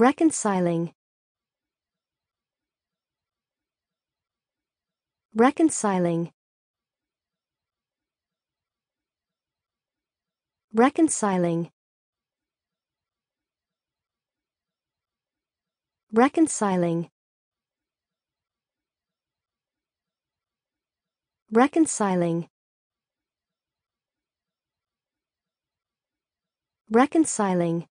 Reconciling Reconciling Reconciling Reconciling Reconciling Reconciling